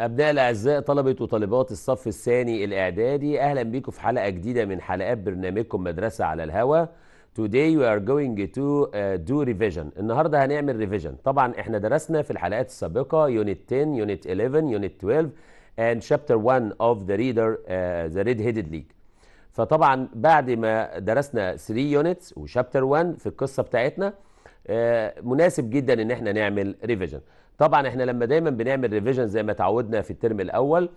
أبناء الأعزاء طلبة وطالبات الصف الثاني الإعدادي أهلا بيكم في حلقة جديدة من حلقات برنامجكم مدرسة على الهوا Today we are going to uh, do revision النهاردة هنعمل revision طبعا احنا درسنا في الحلقات السابقة Unit 10, Unit 11, Unit 12 and Chapter 1 of the Reader uh, the Red Headed League فطبعا بعد ما درسنا 3 units وشابتر 1 في القصة بتاعتنا uh, مناسب جدا ان احنا نعمل ريفيجن طبعا احنا لما دايما بنعمل ريفيجن زي ما تعودنا في الترم الاول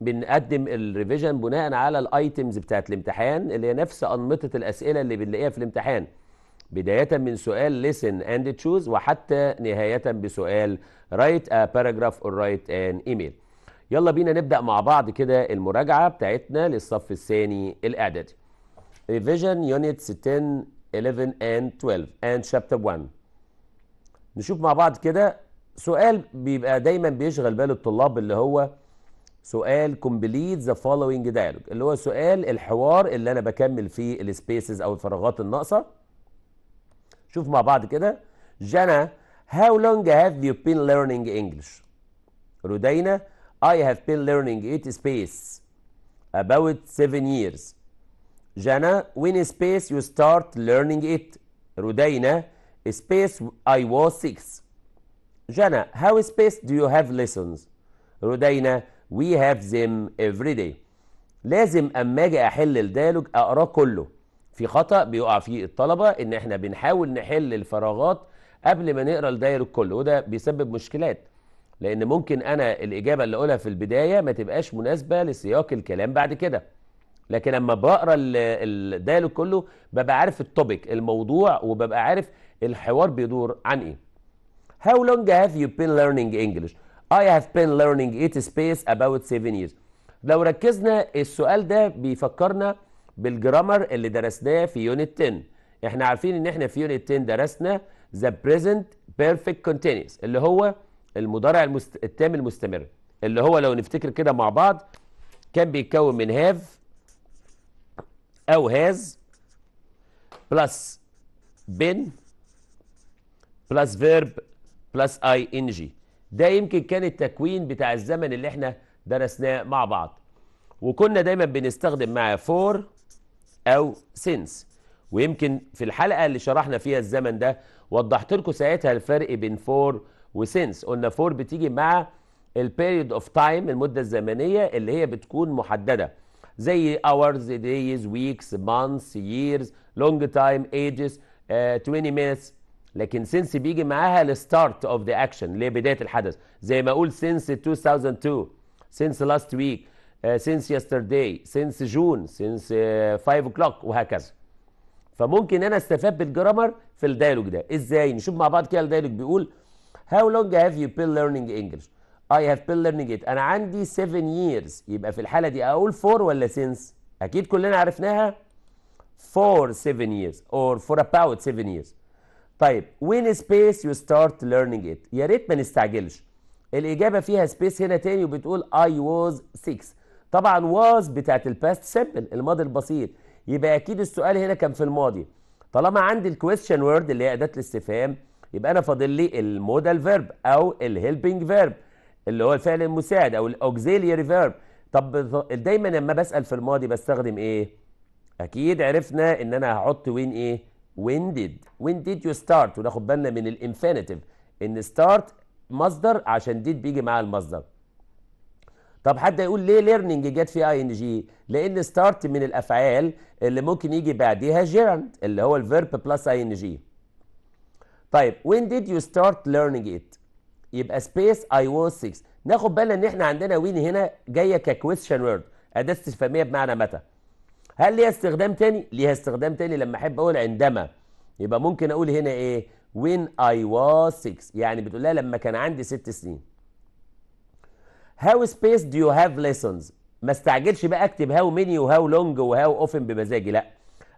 بنقدم الريفيجن بناء على الايتمز بتاعت الامتحان اللي هي نفس انمطه الاسئله اللي بنلاقيها في الامتحان بداية من سؤال listen and choose وحتى نهاية بسؤال write a paragraph or write an email يلا بينا نبدأ مع بعض كده المراجعة بتاعتنا للصف الثاني الإعدادي Revision Units 10, 11 and 12 and Chapter 1 نشوف مع بعض كده سؤال بيبقى دايما بيشغل بال الطلاب اللي هو سؤال كومبليت ذا فولوينج دايلوج اللي هو سؤال الحوار اللي انا بكمل فيه السبيسز او الفراغات الناقصه شوف مع بعض كده جانا how long have you been learning English رودينا I have been learning it space about 7 years جانا when space you start learning it رودينا space I was six جانا how سبيس do you have lessons? رودينا we have them every day. لازم اما اجي احل الديالوج اقراه كله. في خطأ بيقع فيه الطلبة ان احنا بنحاول نحل الفراغات قبل ما نقرا الديالوج كله وده بيسبب مشكلات. لان ممكن انا الاجابة اللي اقولها في البداية ما تبقاش مناسبة لسياق الكلام بعد كده. لكن لما بقرا الديالوج كله ببقى عارف التوبيك الموضوع وببقى عارف الحوار بيدور عن ايه. How long have you been learning English? I have been learning it space about seven years. لو ركزنا السؤال ده بيفكرنا بالجرامر اللي درسناه في يونت 10 احنا عارفين ان احنا في يونت 10 درسنا the present perfect continuous اللي هو المضارع المست... التام المستمر اللي هو لو نفتكر كده مع بعض كان بيتكون من هاف او هاز بلس بن بلس فيرب بلس اي ان جي ده يمكن كان التكوين بتاع الزمن اللي احنا درسناه مع بعض وكنا دايما بنستخدم معاه فور او سينس ويمكن في الحلقه اللي شرحنا فيها الزمن ده وضحت لكم ساعتها الفرق بين فور وسينس قلنا فور بتيجي مع البيريد اوف تايم المده الزمنيه اللي هي بتكون محدده زي hours days weeks months years long time ages uh, آه، 20 minutes لكن سينس بيجي معاها الستارت اوف ذا اكشن اللي هي بدايه الحدث زي ما اقول سينس 2002 سينس لاست ويك سينس يسترداي سينس جون سينس 5 اوكلوك وهكذا فممكن انا استفاد بالجرامر في الدايلوج ده ازاي نشوف مع بعض كده الدايلوج بيقول هاو لونج هاف يو بين ليرنينج انجلش اي هاف بين ليرنينج ات انا عندي 7 ييرز يبقى في الحاله دي اقول فور ولا سينس اكيد كلنا عرفناها فور 7 years or for about 7 years طيب وين سبيس يو ستارت ليرنينج ات يا ريت ما نستعجلش الاجابه فيها سبيس هنا تاني وبتقول اي واز 6 طبعا واز بتاعت الباست سيمبل الماضي البسيط يبقى اكيد السؤال هنا كان في الماضي طالما عندي الكويستشن وورد اللي هي اداه الاستفهام يبقى انا فاضل لي المودال فيرب او الهيلبنج فيرب اللي هو الفعل المساعد او الاوكسيلياري فيرب طب دايما لما بسال في الماضي بستخدم ايه اكيد عرفنا ان انا هحط وين ايه when did when did you start وناخد بالنا من الانفينيتيف ان start مصدر عشان did بيجي مع المصدر طب حد يقول ليه ليرنينج جت في اي ان جي لان ستارت من الافعال اللي ممكن يجي بعديها جيرند اللي هو الفيرب بلس اي ان جي طيب وين ديد يو ستارت ليرنينج ات يبقى سبيس اي واز 6 ناخد بالنا ان احنا عندنا وين هنا جايه ككويستشن وورد اداه استفهاميه بمعنى متى هل ليها استخدام تاني ليها استخدام تاني لما احب اقول عندما يبقى ممكن اقول هنا ايه when I was six يعني بتقول لها لما كان عندي ست سنين how space do you have lessons ما استعجلش بقى اكتب how many و how long و how often بمزاجي لا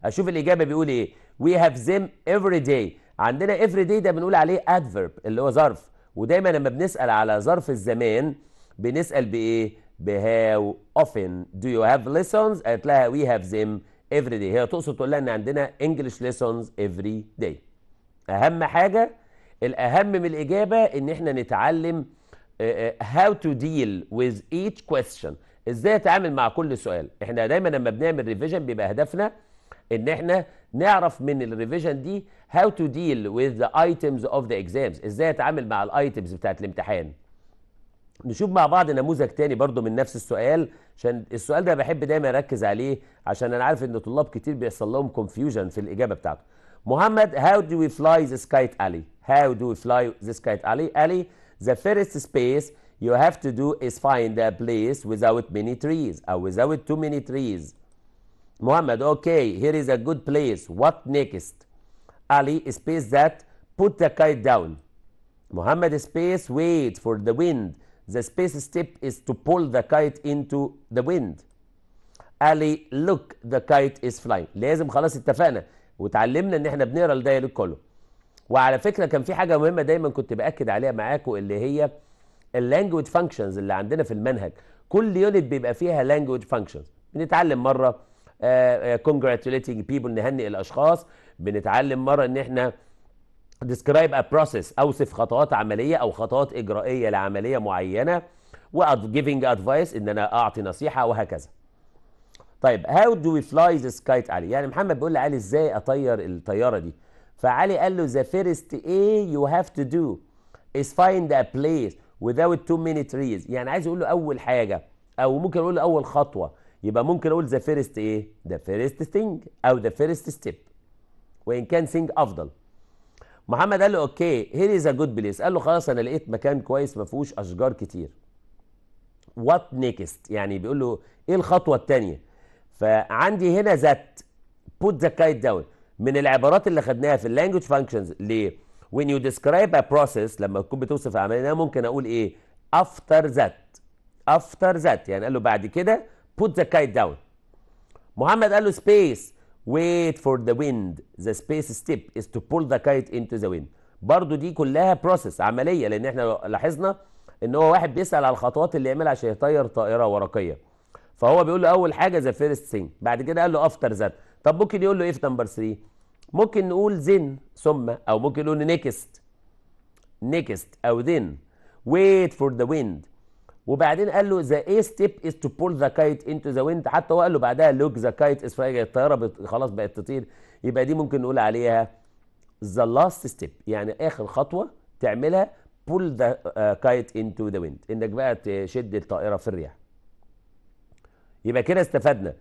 اشوف الاجابه بيقول ايه we have them every day عندنا every day ده بنقول عليه adverb اللي هو ظرف ودايما لما بنسال على ظرف الزمان بنسال بايه بهاو اوفن دو يو هاف ليسونز قالت لها وي هاف ذيم افري دي هي تقصد تقول لها ان عندنا انجلش ليسونز افري دي اهم حاجه الاهم من الاجابه ان احنا نتعلم هاو تو ديل ويز ايتش كويستشن ازاي اتعامل مع كل سؤال احنا دايما لما بنعمل ريفيجن بيبقى هدفنا ان احنا نعرف من الريفيجن دي هاو تو ديل ويز ذا ايتمز اوف ذا اكزامز ازاي اتعامل مع الايتمز بتاعت الامتحان نشوف مع بعض نموذج تاني برضو من نفس السؤال عشان السؤال ده بحب دايما اركز عليه عشان انا عارف ان طلاب كتير بيحصل لهم كونفيوجن في الاجابه بتاعته محمد هاو دو وي فلاي ذا سكايت الي هاو دو وي فلاي ذا سكايت الي الي ذا فيرست سبيس يو هاف تو دو از فايند ا بليس without ميني تريز او without تو ميني تريز محمد اوكي هير از ا جود بليس وات نيكست الي سبيس ذات بوت ذا كايت داون محمد سبيس ويت فور ذا ويند The space step is to pull the kite into the wind. Ali, look the kite is flying. لازم خلاص اتفقنا وتعلمنا ان احنا بنقرا الدايلوج كله. وعلى فكره كان في حاجه مهمه دايما كنت باكد عليها معاكم اللي هي اللانجوج فانكشنز اللي عندنا في المنهج كل يونت بيبقى فيها لانجوج فانكشنز بنتعلم مره كونجراتيوليتنج بيبول نهنئ الاشخاص بنتعلم مره ان احنا describe a process اوصف خطوات عمليه او خطوات اجرائيه لعمليه معينه و giving advice ان انا اعطي نصيحه وهكذا طيب هاو دو وي فلاي ذا سكايت علي يعني محمد بيقول لعلي ازاي اطير الطياره دي فعلي قال له ذا فيرست ايه يو هاف تو دو از فايند ا بليس without too many trees يعني عايز اقول له اول حاجه او ممكن اقول له اول خطوه يبقى ممكن اقول ذا فيرست ايه ذا فيرست ثينج او ذا فيرست ستيب وان كان ثينج افضل محمد قال له اوكي هير از ا جود بليس قال له خلاص انا لقيت مكان كويس ما فيهوش اشجار كتير وات نيكست يعني بيقول له ايه الخطوه الثانيه فعندي هنا ذات put the kite down من العبارات اللي خدناها في اللانجوج فانكشنز ليه when you describe a process لما تكون بتوصف عمليه ممكن اقول ايه after that after that يعني قال له بعد كده put the kite down محمد قال له space wait for the wind the space step is to pull the kite into the wind برضو دي كلها بروسيس عمليه لان احنا لاحظنا ان هو واحد بيسال على الخطوات اللي يعملها عشان يطير طائره ورقيه فهو بيقول له اول حاجه ذا فيرست ثينج بعد كده قال له افتر ذات طب ممكن يقول له ايه في نمبر 3 ممكن نقول then ثم او ممكن نقول next next او ذن wait for the wind وبعدين قال له ذا اي ستيب از تو بول ذا كايت انتو ذا ويند حتى هو قال له بعدها لوك ذا كايت از الطياره خلاص بقت تطير يبقى دي ممكن نقول عليها ذا لاست ستيب يعني اخر خطوه تعملها بول ذا كايت انتو ذا ويند انك بقى تشد الطائره في الرياح يبقى كده استفدنا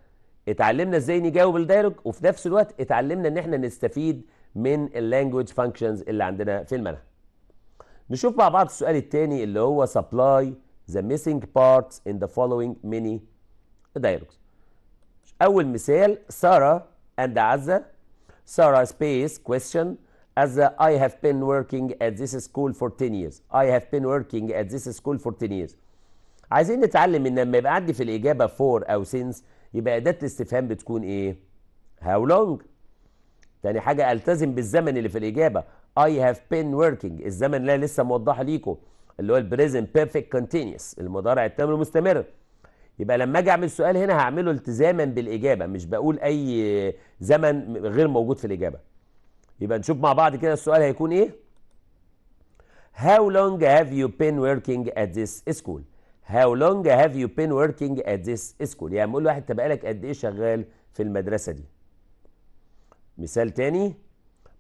اتعلمنا ازاي نجاوب الدايلوج وفي نفس الوقت اتعلمنا ان احنا نستفيد من اللانجوج فانكشنز اللي عندنا في المنهج نشوف مع بعض السؤال الثاني اللي هو سبلاي the missing parts in the following many dialogues أول مثال سارة and عزة. سارة space question as I have been working at this school for 10 years I have been working at this school for 10 years عايزين نتعلم ان لما يبقى عندي في الإجابة for أو since يبقى أداة الاستفهام بتكون إيه؟ How long؟ تاني حاجة ألتزم بالزمن اللي في الإجابة I have been working الزمن اللي لسه موضحه ليكم اللي هو البريزنت بيرفكت كونتينيوس المضارع التام المستمر يبقى لما اجي اعمل سؤال هنا هعمله التزاما بالاجابه مش بقول اي زمن غير موجود في الاجابه يبقى نشوف مع بعض كده السؤال هيكون ايه How long have you been working at this school How long have you been working at this school يعني بقول واحد انت بقالك قد ايه شغال في المدرسه دي مثال تاني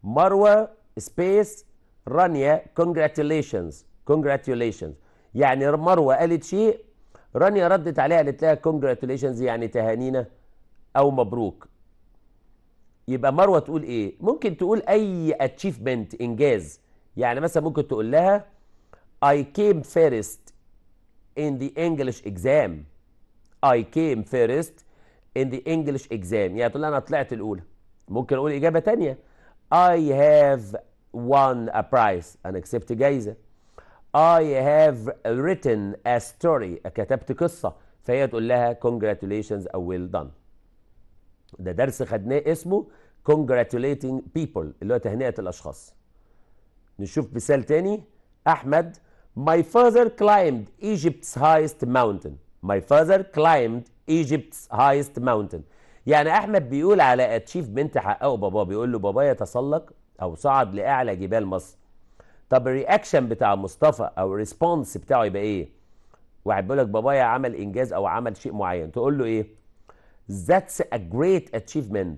مروه سبيس رانيا congratulations كونجراتيوليشنز يعني مروه قالت شيء رانيا ردت عليها قالت لها كونجراتيوليشنز يعني تهانينا او مبروك يبقى مروه تقول ايه ممكن تقول اي اتشيفمنت انجاز يعني مثلا ممكن تقول لها I came first in the English exam I came first in the English exam يعني تقول لها انا طلعت الاولى ممكن اقول اجابه ثانيه I have won a prize انا كسبت جايزه I have written a story كتبت قصة فهي تقول لها congratulations أو well done ده درس خدناه اسمه congratulating people اللي هو تهنئة الأشخاص نشوف مثال تاني أحمد My father climbed Egypt's highest mountain My father climbed Egypt's highest mountain يعني أحمد بيقول على اتشيفمنت حققه باباه بيقول له بابا يتسلق أو صعد لأعلى جبال مصر طب الرياكشن بتاع مصطفى او الريسبونس بتاعه يبقى ايه واحد بيقول لك بابايا عمل انجاز او عمل شيء معين تقول له ايه that's a great achievement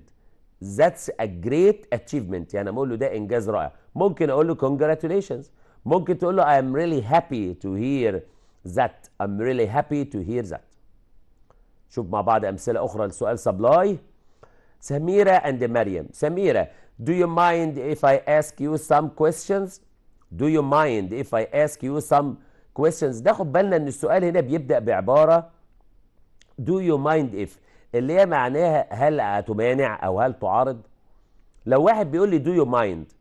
that's a great achievement يعني بقول له ده انجاز رائع ممكن اقول له congratulations ممكن تقول له I'm really happy to hear that I'm really happy to hear that شوف مع بعض امثله اخرى لسؤال سبلاي سميره اند مريم سميره do you mind if I ask you some questions Do you mind if I ask you some questions ده خد بالنا ان السؤال هنا بيبدأ بعبارة Do you mind if اللي هي معناها هل هتمانع او هل تعارض لو واحد بيقول لي do you mind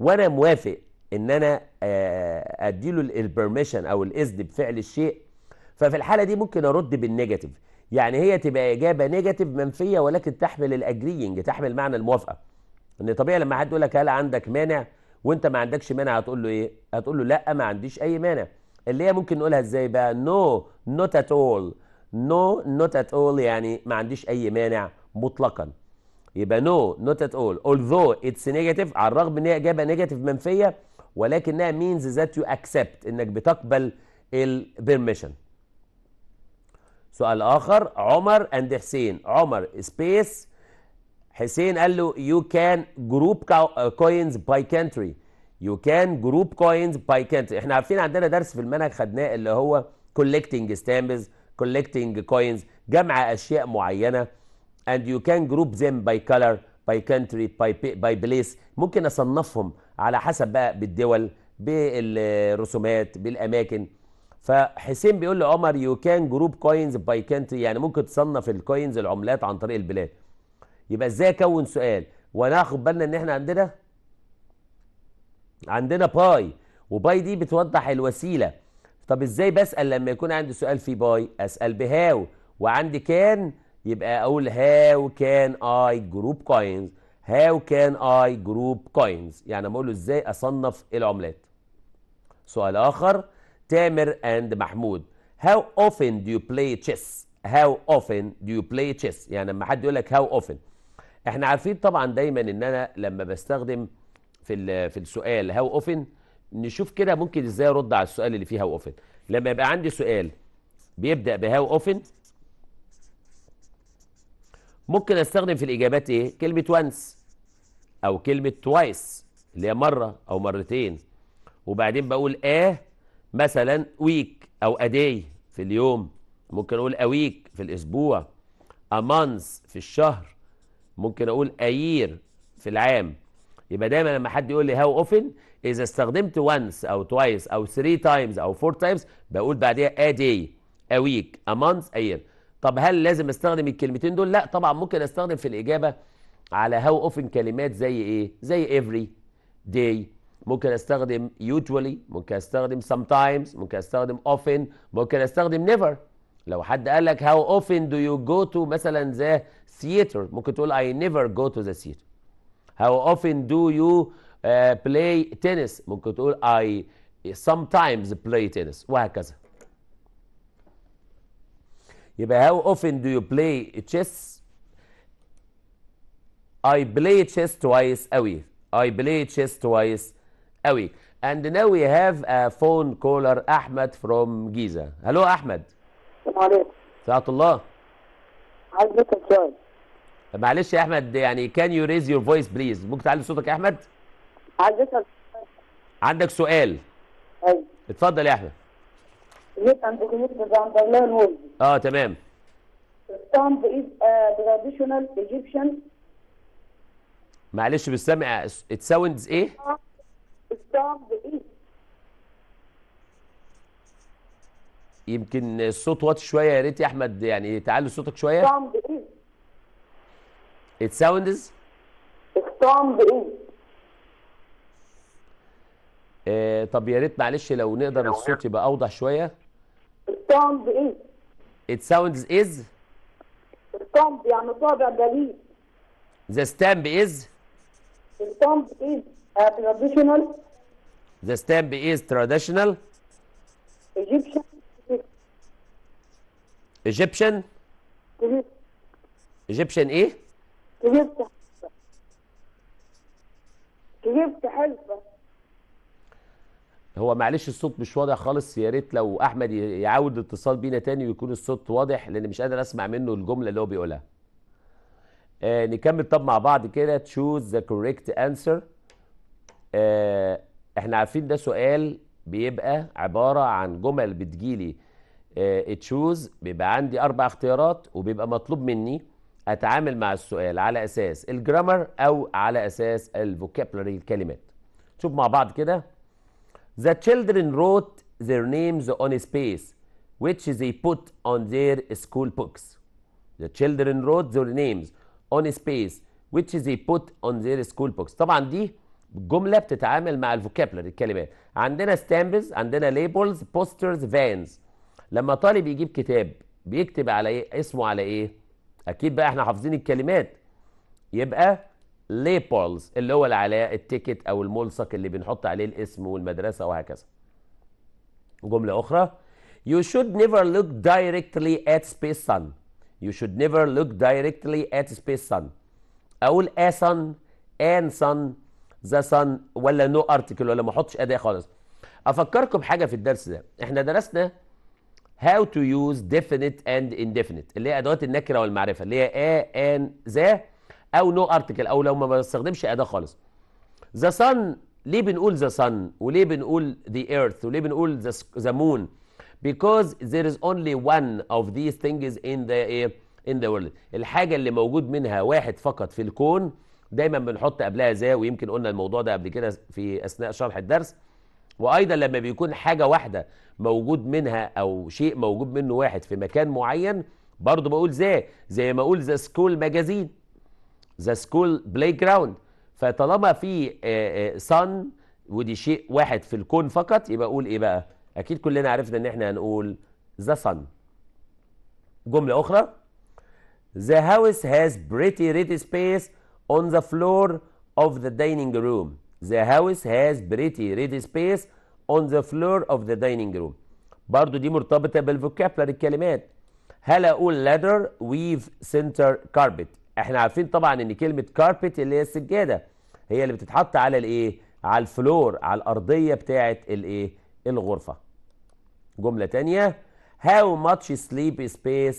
وانا موافق ان انا آه، اديله البرميشن او الاذن بفعل الشيء ففي الحالة دي ممكن ارد بالنيجاتيف يعني هي تبقى اجابة نيجاتيف منفية ولكن تحمل الاجرينج تحمل معنى الموافقة ان طبيعي لما حد يقول لك هل عندك مانع وانت ما عندكش مانع هتقول له ايه هتقول له لا ما عنديش اي مانع اللي هي ممكن نقولها ازاي بقى نو نوت ات اول نو نوت ات اول يعني ما عنديش اي مانع مطلقا يبقى نو نوت ات اول although اتس نيجاتيف على الرغم ان هي اجابه نيجاتيف منفيه ولكنها مينز ذات يو اكسبت انك بتقبل البرميشن سؤال اخر عمر اند حسين عمر سبيس حسين قال له يو كان جروب كوينز باي كانتري يو كان جروب كوينز باي كانتري احنا عارفين عندنا درس في المنهج خدناه اللي هو كولكتنج ستامبز كولكتنج كوينز جمع اشياء معينه and you can group them by color by country by, by place ممكن اصنفهم على حسب بقى بالدول بالرسومات بالاماكن فحسين بيقول لعمر يو كان جروب كوينز باي كانتري يعني ممكن تصنف الكوينز العملات عن طريق البلاد يبقى ازاي اكون سؤال وناخد بالنا ان احنا عندنا عندنا باي وباي دي بتوضح الوسيله طب ازاي بسال لما يكون عندي سؤال في باي اسال بهاو وعندي كان يبقى اقول هاو كان اي جروب كوينز هاو كان اي جروب كوينز يعني بقول له ازاي اصنف العملات سؤال اخر تامر اند محمود how often do you play chess هاو اوفن دو يو بلاي تشيس يعني لما حد يقول لك هاو اوفن احنا عارفين طبعا دايما ان انا لما بستخدم في في السؤال هاو اوفن نشوف كده ممكن ازاي ارد على السؤال اللي فيه هاو اوفن لما يبقى عندي سؤال بيبدا بهاو اوفن ممكن استخدم في الاجابات ايه كلمه وانس او كلمه توايس اللي هي مره او مرتين وبعدين بقول اه مثلا ويك او اداي في اليوم ممكن اقول اويك في الاسبوع امانس في الشهر ممكن اقول ايير في العام يبقى دايما لما حد يقول لي هاو اوفن اذا استخدمت وانس او توايس او ثري تايمز او فور تايمز بقول بعديها ا دي اويك ويك ا طب هل لازم استخدم الكلمتين دول لا طبعا ممكن استخدم في الاجابه على هاو اوفن كلمات زي ايه زي افري دي ممكن استخدم usually ممكن استخدم sometimes ممكن استخدم often ممكن استخدم never لو حد قال لك how often do you go to مثلا the theater ممكن تقول I never go to the theater how often do you uh, play tennis ممكن تقول I sometimes play tennis وهكذا يبقى how often do you play chess I play chess twice a week I play chess twice a week and now we have a phone caller Ahmed from Giza hello Ahmed السلام عليكم ساعة الله عايز اسال سؤال معلش يا احمد يعني كان يو ريز يور فويس بليز ممكن تعلي صوتك يا احمد عايز اسال عندك سؤال ايوه اتفضل يا احمد جيت عند دكتور فاندرلاين وولز اه تمام ستامب از تراديشنال ايجيبشن معلش بالسمع ات ساوندز ايه؟ ستامب از يمكن الصوت واطي شويه يا ريت يا احمد يعني تعالي صوتك شويه ساوند ايه؟ ات ساوند از؟ ساوند ايه؟ طب يا ريت معلش لو نقدر الصوت يبقى اوضح شويه ساوند ايه؟ ات ساوند از؟ ستامب يعني طابع جليد ذا ستامب از؟ ستامب از تراديشنال ذا ستامب از تراديشنال؟ ايجيبشن ايجيبشن ايجيبشن ايه كذبت كذبت حلفه هو معلش الصوت مش واضح خالص يا ريت لو احمد يعاود الاتصال بينا تاني ويكون الصوت واضح لان مش قادر اسمع منه الجمله اللي هو بيقولها آه نكمل طب مع بعض كده تشوز ذا كوريكت انسر احنا عارفين ده سؤال بيبقى عباره عن جمل بتجيلي تشوز آه، بيبقى عندي اربع اختيارات وبيبقى مطلوب مني اتعامل مع السؤال على اساس الجرامر او على اساس الفوكابلري الكلمات شوف مع بعض كده The children wrote their names on a space which they put on their school books. The children wrote their names on a space which they put on their school books. طبعا دي جمله بتتعامل مع الفوكابلري الكلمات عندنا ستامبز عندنا ليبلز بوسترز فانز لما طالب يجيب كتاب بيكتب على ايه اسمه على ايه اكيد بقى احنا حافظين الكلمات يبقى ليبولز اللي هو العلاء التيكت او الملصق اللي بنحط عليه الاسم والمدرسه وهكذا جمله اخرى you should never look directly at space sun you should never look directly at space sun اقول a sun an sun the sun ولا no article ولا ما احطش اداه خالص افكركم بحاجه في الدرس ده احنا درسنا how to use definite and indefinite اللي هي ادوات النكره والمعرفه اللي هي ا ان ذا او no ارتكل او لو ما بستخدمش اداه خالص the sun ليه بنقول the sun وليه بنقول the earth وليه بنقول ذا the moon because there is only one of these things in the in the world الحاجه اللي موجود منها واحد فقط في الكون دايما بنحط قبلها ذا ويمكن قلنا الموضوع ده قبل كده في اثناء شرح الدرس وايضا لما بيكون حاجه واحده موجود منها او شيء موجود منه واحد في مكان معين برضه بقول زي زي ما اقول ذا سكول ماجازين ذا سكول بلاي جراوند فطالما في صن آه، آه، ودي شيء واحد في الكون فقط يبقى اقول ايه بقى اكيد كلنا عرفنا ان احنا هنقول ذا صن جمله اخرى The house has pretty red space on the floor of the dining room. The house has pretty red space on the floor of the dining room برضو دي مرتبطة بالفوكابلر الكلمات هل أقول ladder weave center carpet احنا عارفين طبعا ان كلمة carpet اللي هي السجادة هي اللي بتتحط على الايه على الفلور على الأرضية بتاعة الايه الغرفة جملة تانية how much sleep space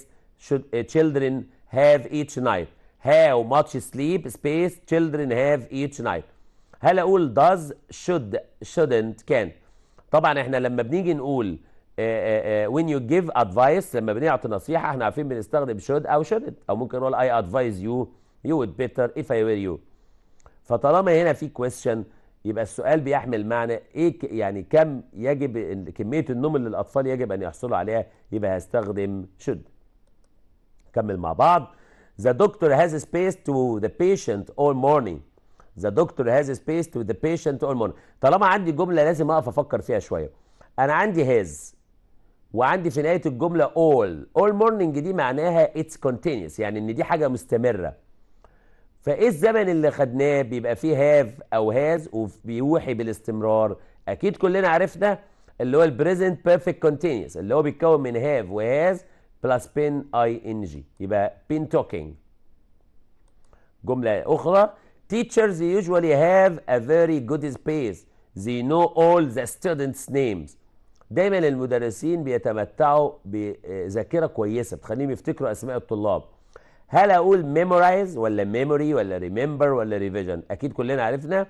should children have each night how much sleep space children have each night هل اقول does should shouldn't can't طبعا احنا لما بنيجي نقول آه، آه، آه، when you give advice لما بنعطي نصيحه احنا عارفين بنستخدم should او shouldn't او ممكن نقول I advise you you would better if I were you فطالما هنا في question يبقى السؤال بيحمل معنى ايه يعني كم يجب كميه النوم اللي الاطفال يجب ان يحصلوا عليها يبقى هستخدم should كمل مع بعض The doctor has space to the patient all morning ذا دكتور هاز سبيس تو ذا بيشنت اون مون طالما عندي جمله لازم اقف افكر فيها شويه انا عندي هاز وعندي في نهايه الجمله اول اول مورنينج دي معناها اتس كونتينوس يعني ان دي حاجه مستمره فايه الزمن اللي خدناه بيبقى فيه هاف او هاز وبيوحي بالاستمرار اكيد كلنا عرفنا اللي هو البريزنت بيرفكت كونتينيوس اللي هو بيتكون من هاف وهاز بلس بين اي ان جي يبقى بين توكينج جمله اخرى Teachers usually have a very good space. They know all the students' names. دايما المدرسين بيتمتعوا بذاكره كويسه بتخليهم يفتكروا اسماء الطلاب. هل اقول memorize ولا memory ولا remember ولا revision؟ اكيد كلنا عرفنا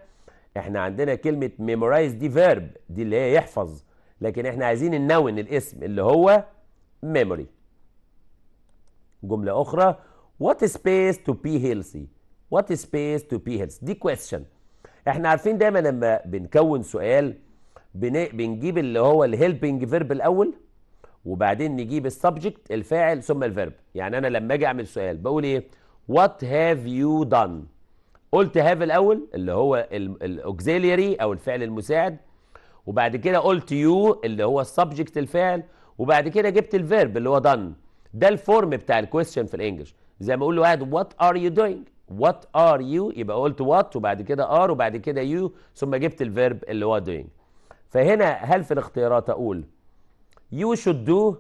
احنا عندنا كلمه memorize دي فيرب دي اللي هي يحفظ لكن احنا عايزين النون الاسم اللي هو memory. جمله اخرى what space to be healthy؟ وات سبيس تو بي هيلث دي كويستشن احنا عارفين دايما لما بنكون سؤال بنجيب اللي هو الهيلبنج فيرب الاول وبعدين نجيب السبجكت الفاعل ثم الفيرب يعني انا لما اجي اعمل سؤال بقول ايه وات هاف يو دان قلت هاف الاول اللي هو الاوكزيليري او الفعل المساعد وبعد كده قلت يو اللي هو السبجكت الفاعل وبعد كده جبت الفيرب اللي هو دان ده الفورم بتاع الكويستشن في الانجلش زي ما اقول لواحد وات ار يو دوينج وات ار يو يبقى قلت وات وبعد كده ار وبعد كده يو ثم جبت الفيرب اللي هو doing فهنا هل في الاختيارات اقول يو should do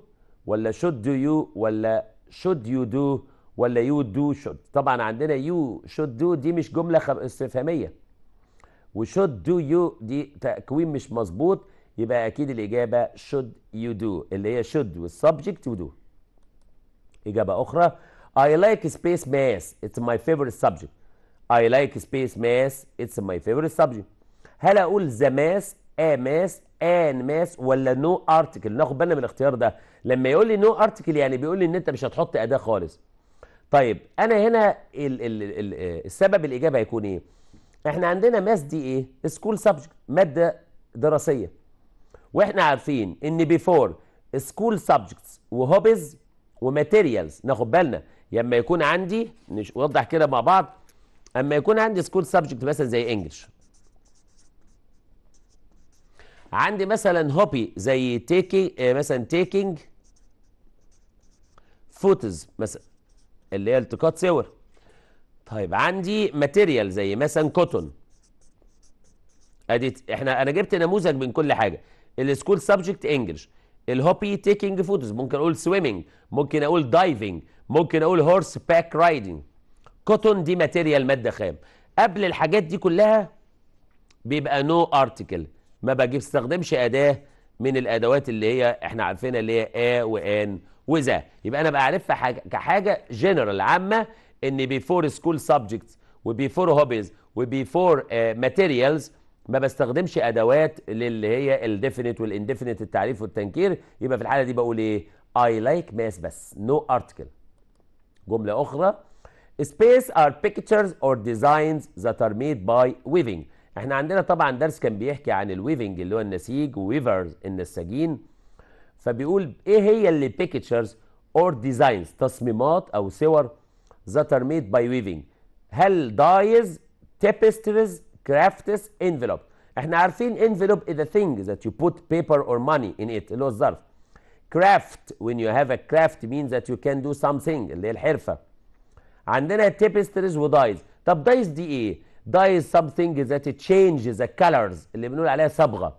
ولا should do you ولا should you do ولا يو do should طبعا عندنا يو should do دي مش جمله استفهاميه وشود دو يو دي تكوين مش مظبوط يبقى اكيد الاجابه شود يو دو اللي هي شود والسبجكت ودو اجابه اخرى I like space math it's my favorite subject I like space math it's my favorite subject هل اقول the math, a math, an math ولا no article؟ ناخد بالنا من الاختيار ده لما يقول لي no article يعني بيقول لي ان انت مش هتحط اداه خالص طيب انا هنا ال ال ال السبب آه، الاجابه هيكون ايه احنا عندنا math دي ايه school subject ماده دراسيه واحنا عارفين ان before school subjects وهوبيز وماتيريالز ناخد بالنا يا اما يكون عندي نوضح كده مع بعض اما يكون عندي سكول سبجكت مثلا زي انجلش عندي مثلا هوبي زي تيكينج آه، مثلا تيكينج فوتز مثلا اللي هي التقاط صور طيب عندي ماتيريال زي مثلا كوتون ادي احنا انا جبت نموذج من كل حاجه السكول سبجكت انجلش الهوبي تيكينج فوتوز ممكن اقول سويمنج ممكن اقول دايفنج ممكن اقول هورس باك رايدنج كوتون دي ماتيريال ماده خام قبل الحاجات دي كلها بيبقى نو no ارتكل ما بستخدمش اداه من الادوات اللي هي احنا عارفينها اللي هي ا وان وذا يبقى انا بقى حاجة كحاجه جنرال عامه ان بيفور سكول سبجكتس وبيفور هوبيز وبيفور ماتيريالز ما بستخدمش ادوات للي هي الديفينيت والانديفينيت التعريف والتنكير يبقى في الحاله دي بقول ايه اي لايك ماس بس نو no ارتكل جملة أخرى space are pictures or designs that are made by weaving احنا عندنا طبعا درس كان بيحكي عن الويفنج اللي هو النسيج ويفرز النساجين فبيقول ايه هي اللي pictures or designs تصميمات او صور ذات ار ميد باي weaving هل دايز tapestries كرافتس انفلوب احنا عارفين انفلوب is the thing that you put paper or money in it اللي هو الظرف craft when you have a craft means that you can do something اللي هي الحرفة عندنا tapestries و dyes طب dyes دي ايه is something that it changes the colors اللي بنقول عليها صبغة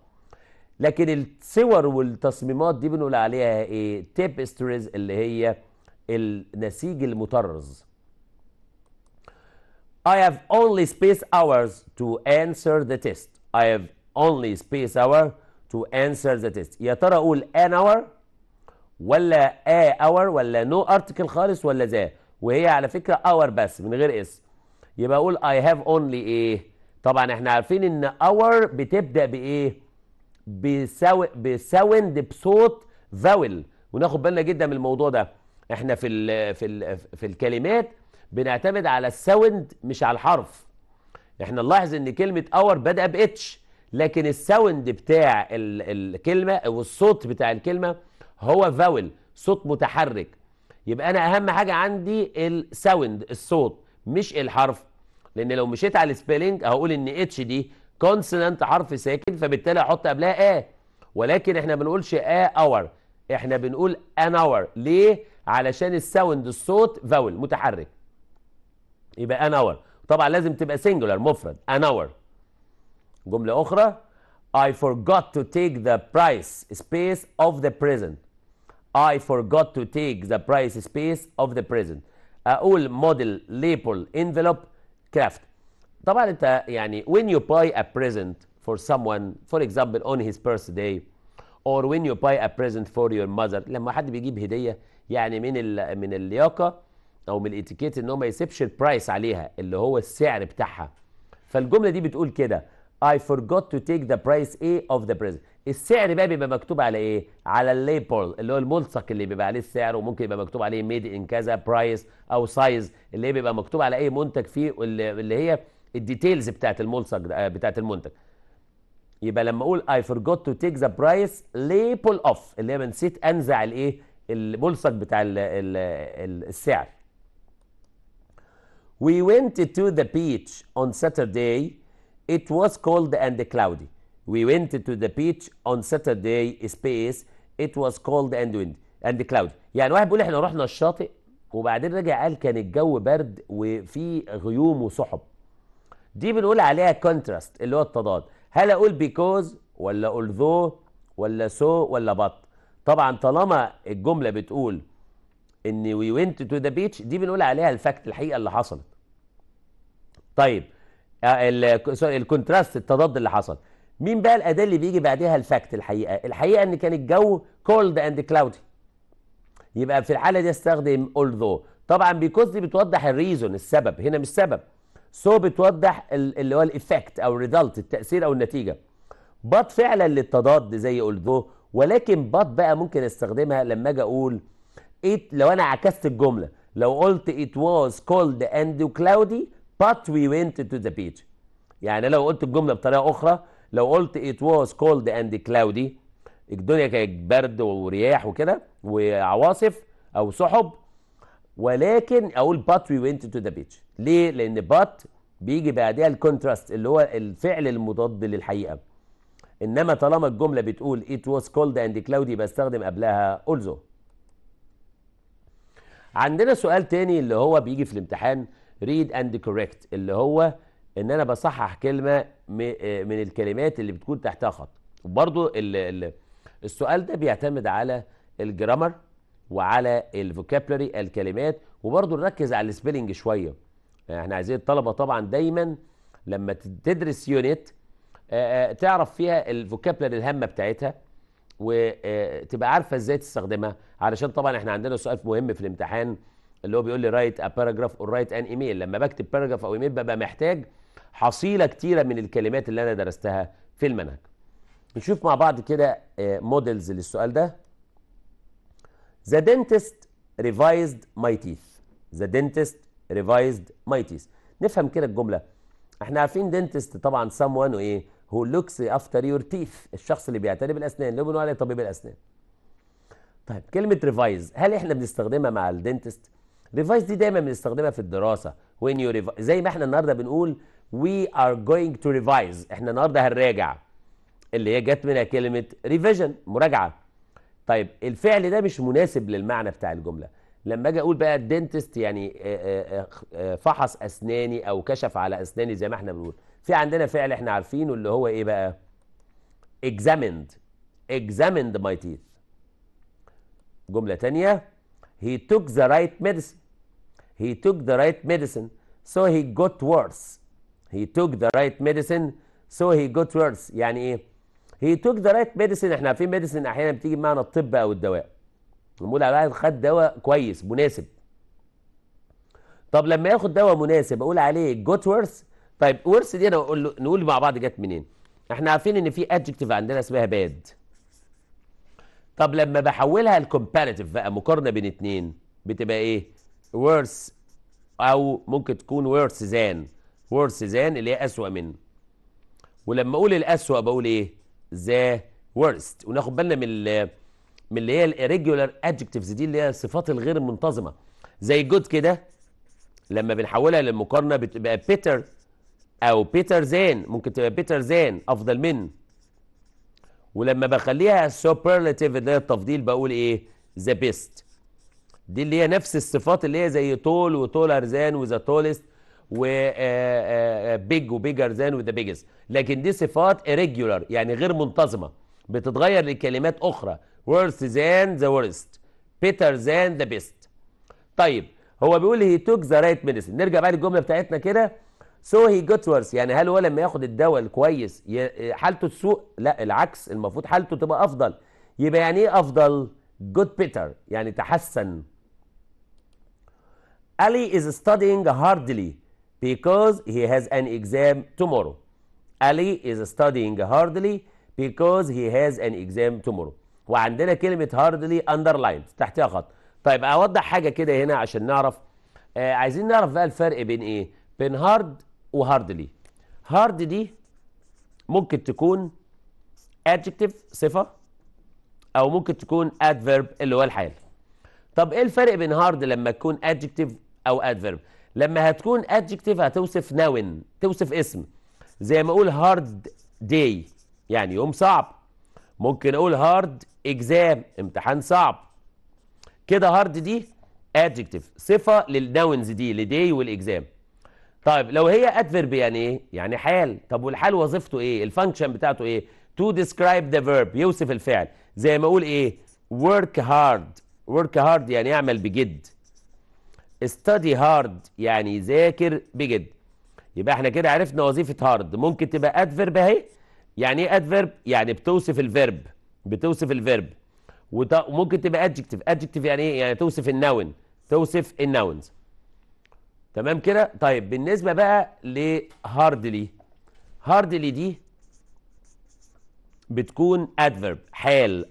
لكن الصور والتصميمات دي بنقول عليها ايه tapestries اللي هي النسيج المطرز I have only space hours to answer the test I have only space hour to answer the test يا ترى اقول an hour ولا ا اور ولا نو no ارتكل خالص ولا ذا وهي على فكره اور بس من غير اس يبقى اقول اي هاف اونلي ايه طبعا احنا عارفين ان اور بتبدا بايه بساو بساوند بصوت فاول وناخد بالنا جدا من الموضوع ده احنا في ال في ال في الكلمات بنعتمد على الساوند مش على الحرف احنا نلاحظ ان كلمه اور بدا باتش لكن الساوند بتاع ال الكلمه والصوت بتاع الكلمه هو فاول صوت متحرك يبقى انا اهم حاجه عندي الساوند الصوت مش الحرف لان لو مشيت على السبيلنج هقول ان اتش دي كونسونانت حرف ساكن فبالتالي احط قبلها ا ولكن احنا ما بنقولش ا اور احنا بنقول ان اور ليه علشان الساوند الصوت فاول متحرك يبقى ان اور طبعا لازم تبقى سنجولار مفرد ان اور جمله اخرى I forgot to take the price space of the present I forgot to take the price space of the present اقول model label envelope craft طبعا انت يعني when you buy a present for someone for example on his birthday or when you buy a present for your mother لما حد بيجيب هديه يعني من ال من اللياقه او من الاتيكيت ان هو ما يسيبش البرايس عليها اللي هو السعر بتاعها فالجملة دي بتقول كده I forgot to take the price A of the present السعر بقى بيبقى مكتوب على ايه على الليبل اللي هو الملصق اللي بيبقى عليه السعر وممكن يبقى مكتوب عليه ميد ان كذا برايس او سايز اللي بيبقى مكتوب على اي منتج فيه اللي هي الديتيلز بتاعت الملصق آه، بتاعت المنتج يبقى لما اقول اي فورجوت تو تيك ذا برايس ليبل اوف اللي هي نسيت انزع الايه الملصق بتاع الـ الـ الـ السعر We went to the beach on Saturday. It was cold and cloudy. We went to the beach on Saturday space it was cold and wind and cloud يعني واحد بيقول احنا رحنا الشاطئ وبعدين رجع قال كان الجو برد وفي غيوم وسحب دي بنقول عليها كونتراست اللي هو التضاد هل اقول بيكوز ولا although ولا سو so ولا بط طبعا طالما الجمله بتقول ان وي ونت تو ذا بيتش دي بنقول عليها الفاكت الحقيقه اللي حصلت طيب آه، الكونتراست التضاد اللي حصل مين بقى الاداه اللي بيجي بعدها الفاكت الحقيقه الحقيقه ان كان الجو كولد اند كلاودي يبقى في الحاله دي استخدم although طبعا بيكوز دي بتوضح الريزون السبب هنا مش سبب سو so بتوضح اللي هو الايفكت او الريزلت التاثير او النتيجه بط فعلا للتضاد زي although ولكن بط بقى ممكن استخدمها لما اجي اقول ايه لو انا عكست الجمله لو قلت it was cold and cloudy but we went to the beach يعني لو قلت الجمله بطريقه اخرى لو قلت it was cold and cloudy الدنيا كانت برد ورياح وكده وعواصف او سحب ولكن اقول but we went to the beach ليه لان but بيجي بعدها الكونتراست اللي هو الفعل المضاد للحقيقه انما طالما الجمله بتقول it was cold and cloudy بستخدم قبلها also عندنا سؤال تاني اللي هو بيجي في الامتحان read and correct اللي هو ان انا بصحح كلمه آه، من الكلمات اللي بتكون تحتها خط وبرضو السؤال ده بيعتمد على الجرامر وعلى الفوكابلري الكلمات وبرضو نركز على السبيلنج شويه يعني احنا عايزين الطلبه طبعا دايما لما تدرس يونت آه، آه، تعرف فيها الفوكابلري الهامه بتاعتها وتبقى عارفه ازاي تستخدمها علشان طبعا احنا عندنا سؤال مهم في الامتحان اللي هو بيقول لي رايت ا باراجراف اور رايت ان ايميل لما بكتب باراجراف او ايميل ببقى محتاج حصيلة كتيرة من الكلمات اللي أنا درستها في المنهج نشوف مع بعض كده موديلز آه، للسؤال ده The dentist revised my teeth The dentist revised my teeth نفهم كده الجملة احنا عارفين dentist طبعا someone وايه هو looks after your teeth الشخص اللي بيعتني بالأسنان اللي بنقول عليه طبيب الأسنان طيب كلمة ريفايز هل احنا بنستخدمها مع الدنتست؟ ريفايز دي دايما بنستخدمها في الدراسة وين يو زي ما احنا النهارده بنقول we are going to revise احنا النهارده هنراجع اللي هي جت منها كلمه ريفيجن مراجعه طيب الفعل ده مش مناسب للمعنى بتاع الجمله لما اجي اقول بقى الدنتست يعني آه، آه، آه، فحص اسناني او كشف على اسناني زي ما احنا بنقول في عندنا فعل احنا عارفينه اللي هو ايه بقى examined examined my teeth جملة تانية he took the right medicine he took the right medicine so he got worse he took the right medicine so he got worse يعني ايه he took the right medicine احنا عارفين medicine احيانا بتيجي بمعنى الطب او الدواء نقول على واحد خد دواء كويس مناسب طب لما ياخد دواء مناسب اقول عليه got worse طيب ورث دي انا اقول له نقول مع بعض جت منين احنا عارفين ان في adjective عندنا اسمها bad طب لما بحولها الكومباريتيف بقى مقارنه بين اتنين بتبقى ايه ورث او ممكن تكون ورث زان ورس than اللي هي أسوأ من ولما أقول الأسوأ بقول إيه ذا ورست وناخد بالنا من من اللي هي الريجولار ادجكتيفز دي اللي هي الصفات الغير منتظمة زي جود كده لما بنحولها للمقارنة بتبقى بيتر أو بيتر زان ممكن تبقى بيتر زان أفضل من ولما بخليها سوبرلاتيف اللي هي التفضيل بقول ايه ذا بيست دي اللي هي نفس الصفات اللي هي زي طول وتولر ارزان وذا تولست و بيج وبيجر ذان وذا بيجز لكن دي صفات irregular يعني غير منتظمه بتتغير لكلمات اخرى worse than the worst better than the best طيب هو بيقول هي توك ذا رايت ميديسن نرجع بقى للجمله بتاعتنا كده سو هي جوت ورس يعني هل هو لما ياخد الدواء الكويس آه، حالته تسوء لا العكس المفروض حالته تبقى افضل يبقى يعني ايه افضل جود بيتر يعني تحسن Ali is studying hardly because he has an exam tomorrow. Ali is studying hardly because he has an exam tomorrow. وعندنا كلمة hardly underlined تحتها خط. طيب أوضح حاجة كده هنا عشان نعرف آه عايزين نعرف بقى الفرق بين إيه؟ بين hard و hardly. hard دي ممكن تكون adjective صفة أو ممكن تكون adverb اللي هو الحال. طب إيه الفرق بين hard لما تكون adjective أو adverb؟ لما هتكون adjective هتوصف ناون توصف اسم زي ما اقول هارد دي يعني يوم صعب ممكن اقول هارد اكزام امتحان صعب كده هارد دي ادجكتيف صفة للناونز دي لدي والاكزام طيب لو هي adverb يعني ايه يعني حال طب والحال وظيفته ايه الفانكشن بتاعته ايه تو ديسكرايب ذا فيرب يوصف الفعل زي ما اقول ايه work hard work hard يعني اعمل بجد study hard يعني ذاكر بجد يبقى احنا كده عرفنا وظيفه هارد ممكن تبقى ادفيرب اهي يعني ايه ادفيرب يعني بتوصف الفيرب بتوصف الفيرب وممكن تبقى ادجكتيف ادجكتيف يعني ايه يعني توصف النون توصف النونز تمام كده طيب بالنسبه بقى لهاردلي هاردلي دي بتكون ادفيرب حال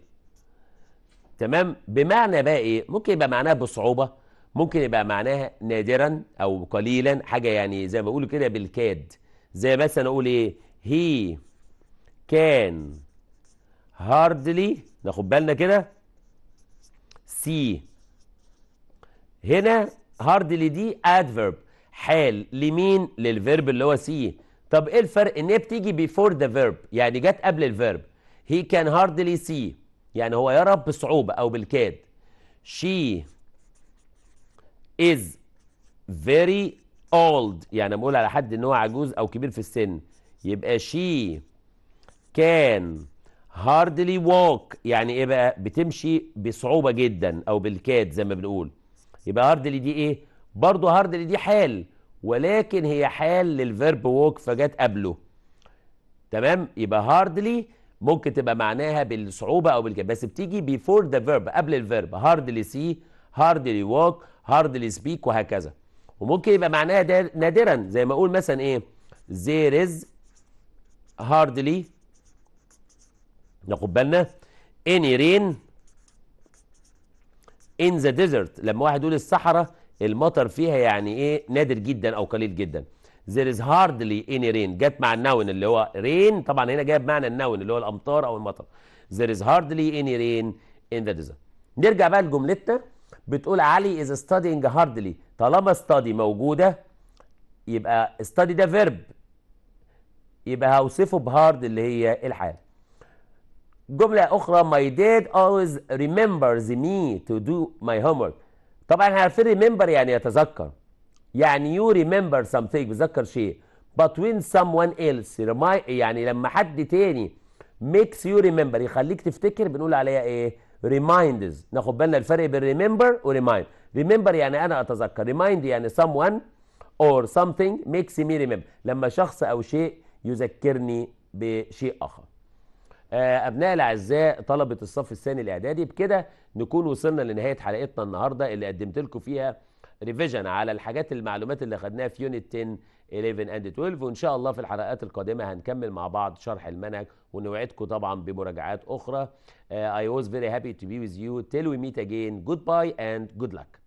تمام بمعنى بقى ايه ممكن يبقى معناها بصعوبه ممكن يبقى معناها نادرا او قليلا حاجه يعني زي ما بقول كده بالكاد زي بس انا اقول ايه هي كان هاردلي ناخد بالنا كده سي هنا هاردلي دي ادفيرب حال لمين للفيرب اللي هو سي طب ايه الفرق ان هي بتيجي بيفور ذا فيرب يعني جت قبل الفيرب هي كان هاردلي سي يعني هو يرى بصعوبه او بالكاد شي is very old يعني بقول على حد ان هو عجوز او كبير في السن يبقى she can hardly walk يعني ايه بقى بتمشي بصعوبه جدا او بالكاد زي ما بنقول يبقى hardly دي ايه برضه hardly دي حال ولكن هي حال للفيرب ووك فجت قبله تمام يبقى هاردلي ممكن تبقى معناها بالصعوبه او بالكاد بس بتيجي بيفور ذا فيرب قبل الفيرب هاردلي سي هاردلي ووك هاردلي سبيك وهكذا وممكن يبقى معناها نادرا زي ما اقول مثلا ايه there is hardly ناخد بالنا any rain in the desert لما واحد يقول الصحراء المطر فيها يعني ايه نادر جدا او قليل جدا there is hardly any rain جت مع النون اللي هو rain طبعا هنا جاب معنى النون اللي هو الامطار او المطر there is hardly any rain in the desert نرجع بقى لجملتنا بتقول علي از ستادينج هاردلي طالما ستادي موجوده يبقى ستادي ده فيرب يبقى هوصفه بهارد اللي هي الحال جملة أخرى ماي dad always remembers مي تو دو ماي هومورك طبعا احنا عارفين ريمبر يعني يتذكر يعني يو ريمبر سمثينج بتذكر شيء but when someone else يعني لما حد تاني makes you remember يخليك تفتكر بنقول عليها ايه ريمايندز ناخد بالنا الفرق بين ريمبر وريمايند ريمبر يعني انا اتذكر ريمايند يعني someone or something makes me remember لما شخص او شيء يذكرني بشيء اخر آه، أبناء الأعزاء طلبة الصف الثاني الإعدادي بكده نكون وصلنا لنهاية حلقتنا النهاردة اللي قدمت لكم فيها ريفيجن على الحاجات المعلومات اللي خدناها في يونت 10 11 اند 12 وان شاء الله في الحلقات القادمه هنكمل مع بعض شرح المنهج ونوعدكم طبعا بمراجعات اخرى اي uh, I was very happy to be with you till we meet again goodbye and good luck